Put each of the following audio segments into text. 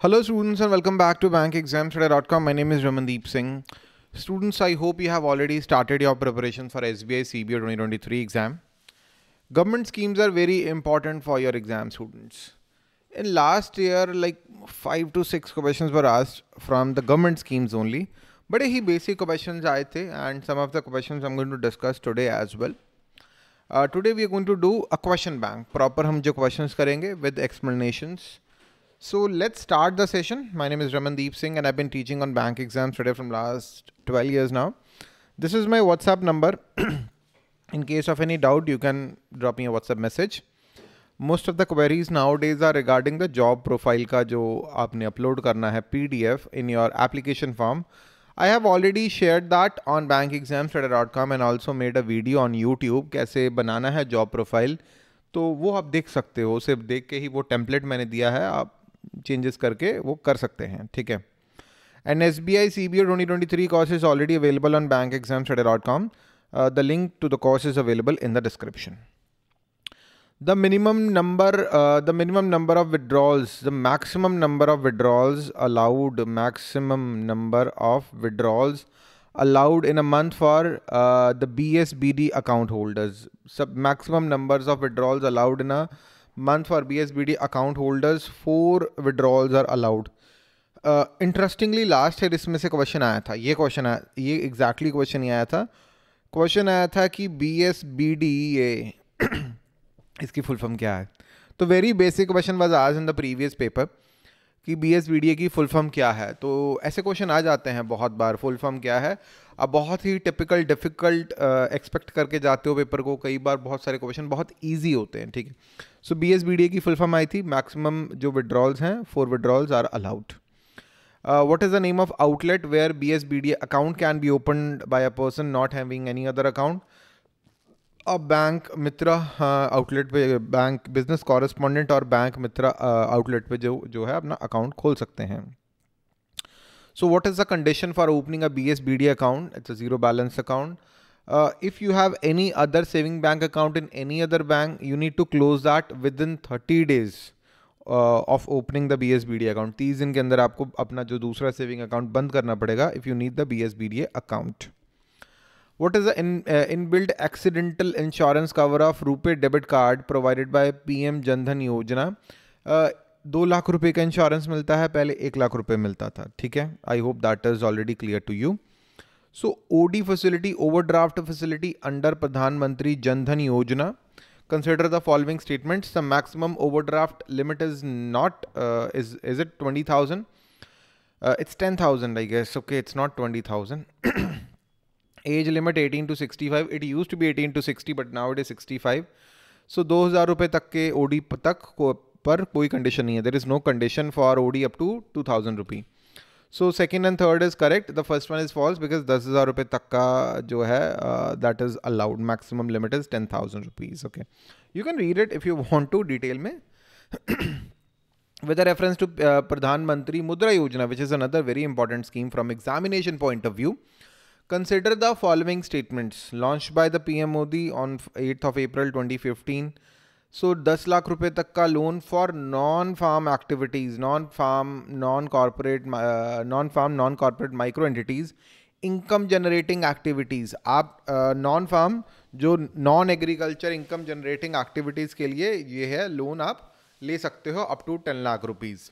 Hello students and welcome back to bankexamstudy.com. My name is Ramandeep Singh. Students, I hope you have already started your preparation for SBI CBO 2023 exam. Government schemes are very important for your exam students. In last year, like 5 to 6 questions were asked from the government schemes only. But he basic questions the and some of the questions I'm going to discuss today as well. Uh, today we are going to do a question bank. Proper hum jo questions karenge with explanations. So let's start the session. My name is Ramandeep Singh and I've been teaching on bank exams today from last 12 years now. This is my WhatsApp number. In case of any doubt, you can drop me a WhatsApp message. Most of the queries nowadays are regarding the job profile ka jo aapne upload karna hai PDF in your application form. I have already shared that on share and also made a video on YouTube kaise banana hai job profile. तो वो आप देख सकते हो सिर्फ देख के ही वो टेम्पलेट मैंने दिया है आप चेंजेस करके वो कर सकते हैं ठीक है and S B I C B O twenty twenty three course is already available on bank exam study dot com the link to the course is available in the description the minimum number the minimum number of withdrawals the maximum number of withdrawals allowed maximum number of withdrawals allowed in a month for the B S B D account holders सब maximum number of withdrawals allowed in a S B D account holders four withdrawals are allowed interestingly last year इसमें से question आया था ये question आया ये exactly question ही आया था क्वेश्चन आया था कि B S B D A इसकी फुल फॉर्म क्या है तो वेरी बेसिक क्वेश्चन वाज आज इन द प्रीवियस पेपर कि B S B D A की फुल फॉर्म क्या है तो ऐसे क्वेश्चन आ जाते हैं बहुत बार फुल फॉर्म क्या है अब बहुत ही टिपिकल डिफ़िकल्ट एक्सपेक्ट करके जाते हो पेपर को कई बार बहुत सारे क्वेश्चन बहुत ईजी होते हैं ठीक है so B S B D A की फुल फॉर्म आई थी मैक्सिमम जो विड्रॉल्स हैं four withdrawals are allowed what is the name of outlet where B S B D A account can be open by a person not having any other account अब bank Mitra outlet पे bank business correspondent और bank Mitra outlet पे जो जो है अपना account खोल सकते हैं so what is the condition for opening a B S B D account it's a zero balance account if you have any other saving bank account in any other bank you need to close that within thirty days of opening the B S B D account तीस दिन के अंदर आपको अपना जो दूसरा saving account बंद करना पड़ेगा if you need the B S B D account what is the in uh, inbuilt accidental insurance cover of rupee debit card provided by pm jandhan yojana uh, दो लाख रुपये का इंश्योरेंस मिलता है पहले एक लाख रुपये मिलता था ठीक है I hope that is already clear to you so OD facility overdraft facility under Pradhan Mantri Jan Dhan Yojana consider the following statement the maximum overdraft limit is not is is it twenty thousand it's ten thousand I guess okay it's not twenty thousand age limit 18 to 65 it use to be 18 to 60 but now it is 65 so दो हज़ार रुपये तक के O D तक को पर कोई condition नहीं है there is no condition for O D up to two thousand rupee so second and third is correct the first one is false because दस हज़ार रुपये तक का जो है that is allowed maximum limit is ten thousand rupees okay you can read it if you want to detail में with reference to Pradhan Mantri Mudra Yojana which is another very important scheme from examination point of view Consider the following statements launched by the PM Modi on 8th of April 2015. so, 10 lakh rupees tak ka loan for non farm activities non farm non corporate uh, non farm non corporate micro entities income generating activities आप non uh, farm जो non agriculture income generating activities के लिए ये है loan आप ले सकते हो up to ten lakh rupees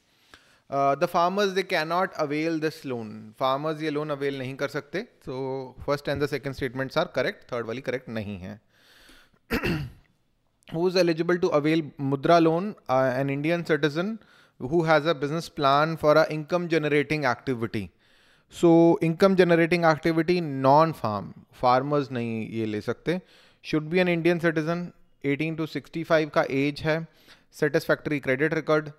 the farmers they can not avail this loan farmers ये लोन अवेल नहीं कर सकते तो first and the second statements are correct third वाली करेक्ट नहीं है who is eligible to avail Mudra loan an Indian citizen who has a business plan for a income generating activity so income generating activity non farm farmers नहीं ये ले सकते should be an Indian citizen 18 to 65 का age है satisfactory credit record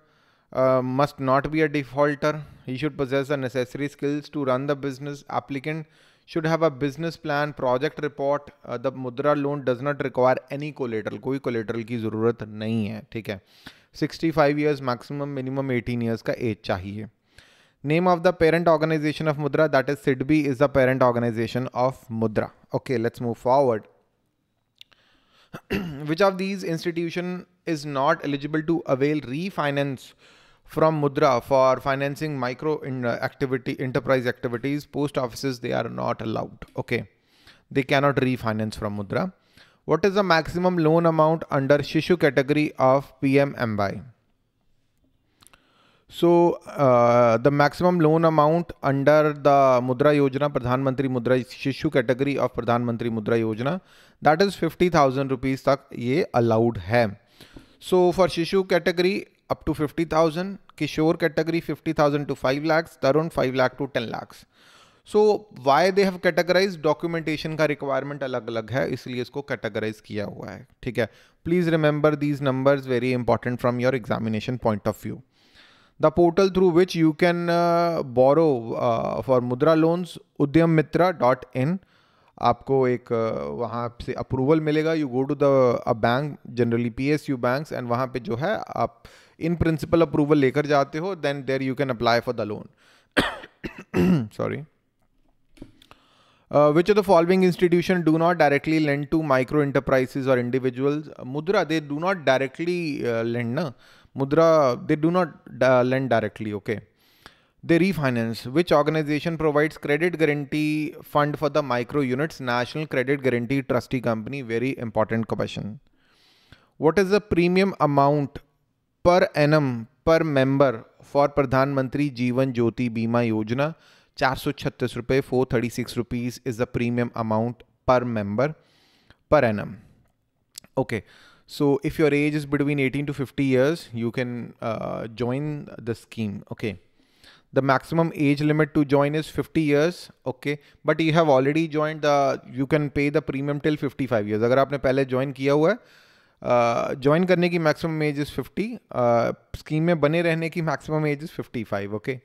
Uh, must not be a defaulter. He should possess the necessary skills to run the business. Applicant should have a business plan, project report. Uh, the Mudra loan does not require any collateral. कोई collateral की ज़रूरत नहीं है ठीक है 65 years maximum minimum 18 years का age चाहिए name of the parent organization of mudra that is sidbi is the parent organization of mudra okay let's move forward which of these institution is not eligible to avail refinance from Mudra for financing micro uh, activity enterprise activities. Post offices they are not allowed. Okay, they cannot refinance from Mudra. What is the maximum loan amount under Shishu category of PM So uh, the maximum loan amount under the Mudra Yojana, Pradhan Mantri Mudra Shishu category of Pradhan Mantri Mudra Yojana, that is 50,000 rupees tak ye allowed hai. So for Shishu category, up to fifty thousand Kishore category 50,000 to five lakhs Tarun five lakh to ten lakhs so why they have categorise documentation का requirement अलग अलग है इसलिए इसको categorise किया हुआ है ठीक है please remember these number very important from your examination point of view the portal through which you can borrow for Mudra loans Udyam Mitra dot in आपको एक uh, वहाँ से अप्रूवल मिलेगा you go to the bank generally P S U bank and वहाँ पर जो है आप uh, In principle, approval लेकर जाते हो then there you can apply for the loan sorry which of the following institution do not directly lend to micro enterprises or individuals? Uh, Mudra, they do not directly uh, lend. Na? Mudra, they do not uh, lend directly. Okay. They refinance. Which organization provides credit guarantee fund for the micro units? National Credit Guarantee Trusty Company. Very important question. What is the premium amount per annum per member for Pradhan Mantri Jeevan Jyoti Bima Yojana चार सौ छत्तीस रुपये four thirty six rupees is the premium amount per member per annum okay so if your age is between eighteen to fifty years you can join the scheme okay the maximum age limit to join is fifty years okay but you have already join the you can pay the premium till fifty five years अगर आपने पहले join किया हुआ है join uh, करने की maximum age is fifty scheme में बने रहने की maximum age is fifty five okay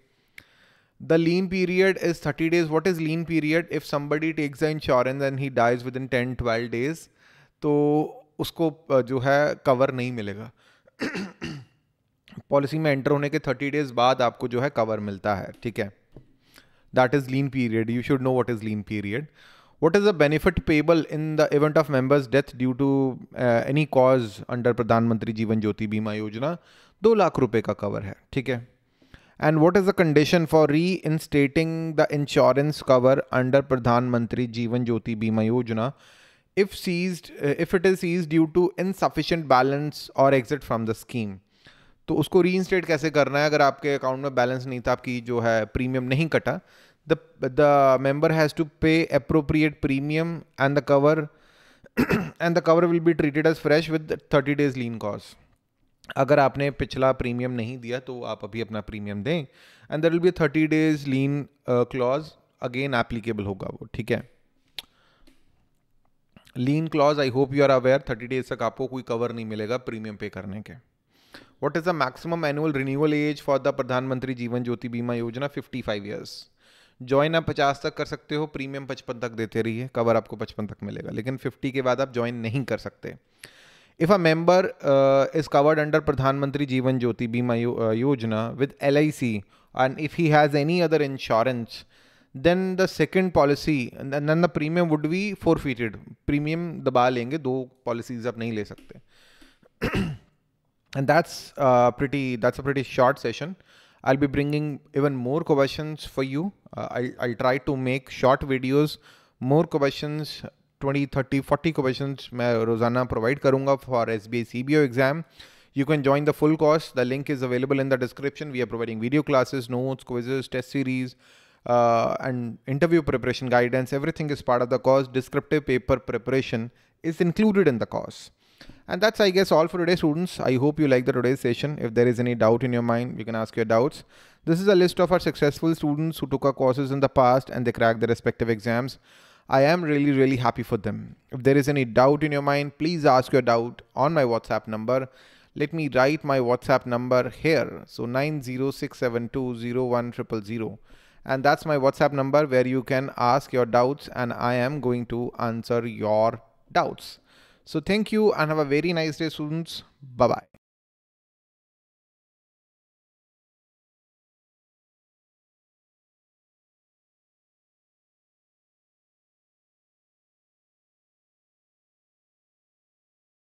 the lien period is thirty days what is lien period if somebody takes the insurance and he dies within ten twelve days तो उसको जो है cover नहीं मिलेगा पॉलिसी में enter होने के thirty days बाद आपको जो है कवर मिलता है ठीक है that is lien period you should know what is lien period what is the benefit payable in the event of member's death due to uh, any cause under Pradhan Mantri Jeevan Jyoti दो लाख रुपये का cover है ठीक है and what is the condition for reinstating the insurance cover under Pradhan Mantri Jeevan Jyoti Bima Yojana if cease if it is cease due to insufficient balance और exit from the scheme तो उसको री इंस्टेट कैसे करना है अगर आपके अकाउंट में बैलेंस नहीं था आपकी जो है प्रीमियम नहीं कटा the the member has to pay appropriate premium and the cover and the cover will be treated as fresh with 30 days lien cost अगर आपने पिछला प्रीमियम नहीं दिया तो आप अभी अपना प्रीमियम दें and there will be thirty days lien clause again applicable होगा वो ठीक है lien clause I hope you are aware thirty days तक आपको कोई कवर नहीं मिलेगा प्रीमियम पे करने के what is the maximum annual renewal age for the Pradhan Mantri Jeevan Jyoti Bima योजना फिफ्टी फाइव ईयर्स ज्वाइन आप पचास तक कर सकते हो प्रीमियम पचपन तक देते रहिए कवर आपको पचपन तक मिलेगा लेकिन फिफ्टी के बाद आप ज्वाइन नहीं कर सकते if a member is covered under Pradhan Mantri Jeevan Jyoti Bima Yojana with L I C and if he has any other insurance then the second policy then the premium would be forfeited premium दबा लेंगे दो policies आप नहीं ले सकते and that's pretty that's a pretty short session I'll be bringing even more questions for you. Uh, I'll, I'll try to make short videos, more questions, 20, 30, 40 questions i रोज़ाना provide करूँगा for S B exam. You can join the full course. The link is available in the description. We are providing video classes, notes, quizzes, test series, uh, and interview preparation guidance. Everything is part of the course. Descriptive paper preparation is included in the course. And that's, I guess, all for today, students. I hope you like the today's session. If there is any doubt in your mind, you can ask your doubts. This is a list of our successful students who took our courses in the past and they cracked their respective exams. I am really, really happy for them. If there is any doubt in your mind, please ask your doubt on my WhatsApp number. Let me write my WhatsApp number here. So 906720100. And that's my WhatsApp number where you can ask your doubts and I am going to answer your doubts. So thank you and have a very nice day students. Bye bye.